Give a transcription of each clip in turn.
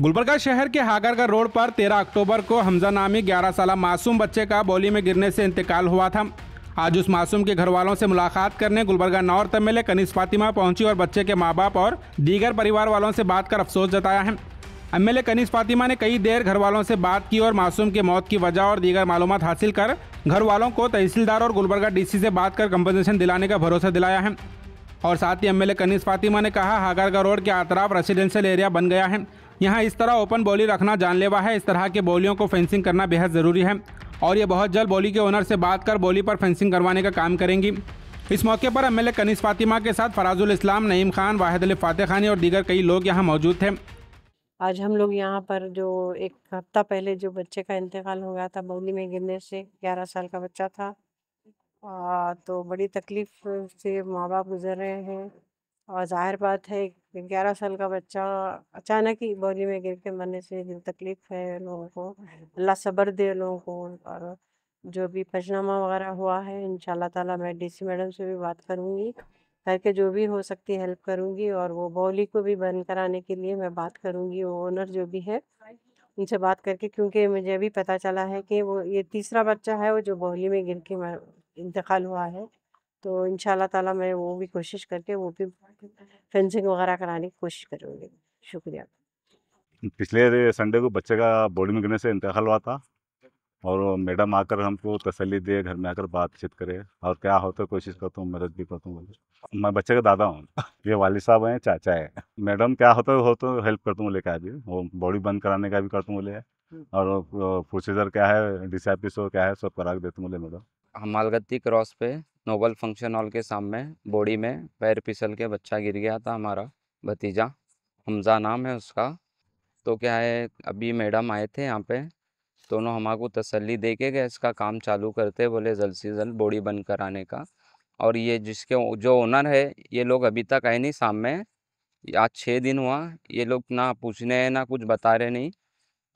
गुलबर्गा शहर के हागरगा रोड पर 13 अक्टूबर को हमजा नामी 11 साल मासूम बच्चे का बोली में गिरने से इंतकाल हुआ था आज उस मासूम के घर वालों से मुलाकात करने Gulbarga north M A Kaneez Fatima पहुंची और बच्चे के माँ बाप और दीगर परिवार वालों से बात कर अफसोस जताया है एम ए कनीस फातिमा ने कई देर घर वालों से बात की और मासूम की मौत की वजह और दीगर मालूम हासिल कर घर वालों को तहसीलदार और गुलबर्गा डीसी से बात कर कंपनसेशन दिलाने का भरोसा दिलाया है और साथ ही M L A Kaneez Fatima ने कहा हागरगा रोड के अतराफ रेसिडेंशियल एरिया बन गया है यहाँ इस तरह ओपन बॉली रखना जानलेवा है इस तरह के बॉलियों को फेंसिंग करना बेहद ज़रूरी है और ये बहुत जल्द बॉली के ओनर से बात कर बॉली पर फेंसिंग करवाने का काम करेंगी इस मौके पर एमएलए कनीस फातिमा के साथ फराजुल इस्लाम नईम खान वाहिद अली फातह खानी और दीगर कई लोग यहाँ मौजूद थे आज हम लोग यहाँ पर जो एक हफ्ता पहले जो बच्चे का इंतकाल हो गया था बौली में गिरने से ग्यारह साल का बच्चा था आ, तो बड़ी तकलीफ से माँ बाप गुजर रहे हैं और ज़ाहिर बात है ग्यारह साल का बच्चा अचानक ही बोली में गिर के मरने से दिल तकलीफ़ है लोगों को अल्लाह सब्र दे लोगों को और जो भी पजनामा वगैरह हुआ है इन ताला मैं डीसी मैडम से भी बात करूँगी करके जो भी हो सकती हेल्प करूँगी और वो बौली को भी बंद कराने के लिए मैं बात करूँगी वो ओनर जो भी है उनसे बात करके क्योंकि मुझे अभी पता चला है कि वो ये तीसरा बच्चा है वो जो बौली में गिर के इंतकाल हुआ है तो इन ताला मैं वो भी कोशिश करके वो भी फेंसिंग वगैरह कराने की कोशिश करूँगी शुक्रिया पिछले संडे को बच्चे का बॉडी करने से इंतकाल हुआ था और मैडम आकर हमको तसली दे घर में आकर बातचीत करे और क्या होता है कोशिश करता हूँ मदद भी करता हूँ मैं बच्चे का दादा हूँ ये वालिद साहब हैं चाचा है मैडम क्या होता हो तो हेल्प करता हूँ लेकर अभी वो बॉडी बंद कराने का भी करता हूँ बोले और प्रोसीजर क्या है डिसाइपिस हो क्या है सब करा के देता हूँ बोले मैडम हमालगत्ती क्रॉस पे नोबल फंक्शन हॉल के सामने बॉडी में पैर पिसल के बच्चा गिर गया था हमारा भतीजा हमजा नाम है उसका तो क्या है अभी मैडम आए थे यहाँ पे दोनों हमारे तसल्ली दे के गए इसका काम चालू करते बोले जल्द से जल्द बॉडी बंद कराने का और ये जिसके जो ओनर है ये लोग अभी तक आए नहीं सामने आज छः दिन हुआ ये लोग ना पूछने हैं ना कुछ बता रहे नहीं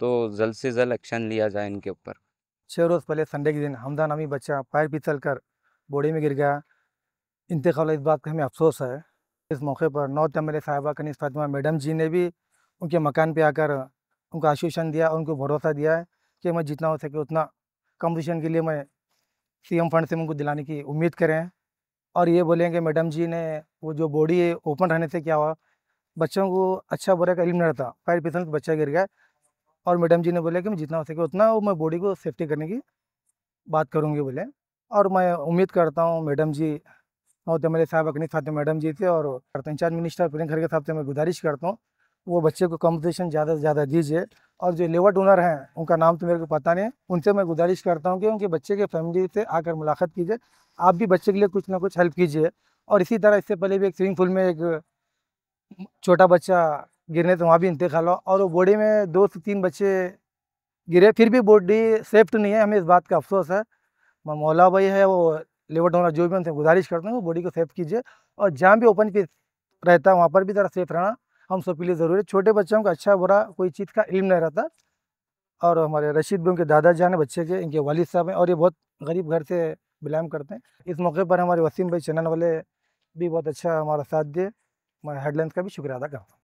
तो जल्द से जल्द एक्शन लिया जाए इनके ऊपर छः रोज़ पहले संडे के दिन हमदा नामी बच्चा पैर पिसल कर बॉडी में गिर गया इंतकाल इस बात का हमें अफसोस है इस मौके पर नौ एम एल साहिबा कनीस फातिमा मैडम जी ने भी उनके मकान पर आकर उनको आश्वासन दिया और उनको भरोसा दिया है कि मैं जितना हो सके उतना कम्पटिशन के लिए मैं सीएम फंड से उनको दिलाने की उम्मीद करें और ये बोलेंगे मैडम जी ने वो जो बॉडी है ओपन रहने से क्या हुआ बच्चों को अच्छा बुरा का इल्म नहीं रहता फाइव परसेंट बच्चा गिर गया और मैडम जी ने बोले कि मैं जितना हो सके उतना वो मैं बॉडी को सेफ्टी करने की बात करूँगी बोले और मैं उम्मीद करता हूँ मैडम जी नौते मेरे साहब अग्नि साथ मैडम जी थे और इंचार्ज मिनिस्टर प्रियंक खड़गे साहब से मैं गुजारिश करता हूँ वो बच्चे को कम्पटिशन ज़्यादा से ज़्यादा दीजिए और जो लेवर डोनर हैं उनका नाम तो मेरे को पता नहीं है उनसे मैं गुजारिश करता हूँ कि उनके बच्चे के फैमिली से आकर मुलाकात कीजिए आप भी बच्चे के लिए कुछ ना कुछ हेल्प कीजिए और इसी तरह इससे पहले भी एक स्विमिंग पूल में एक छोटा बच्चा गिरने से वहाँ भी इंतकाल हुआ और वो बॉडी में दो से तीन बच्चे गिरे फिर भी बॉडी सेफ्ट तो नहीं है हमें इस बात का अफसोस है मौला भाई है वो लेबर डोनर जो भी उनसे गुजारिश करते हैं वो बॉडी को सेफ कीजिए और जहाँ भी ओपन पे रहता है वहाँ पर भी ज़रा सेफ रहना हम सब के लिए ज़रूरी है छोटे बच्चों को अच्छा बुरा कोई चीज़ का इल्म नहीं रहता और हमारे रशीद भी उनके दादा जान बच्चे के इनके वालिद साहब हैं और ये बहुत गरीब घर से बिलोंग करते हैं इस मौके पर हमारे वसीम भाई चैनल वाले भी बहुत अच्छा हमारा साथ दिए मैं हेडलाइंस का भी शुक्रिया अदा करता हूँ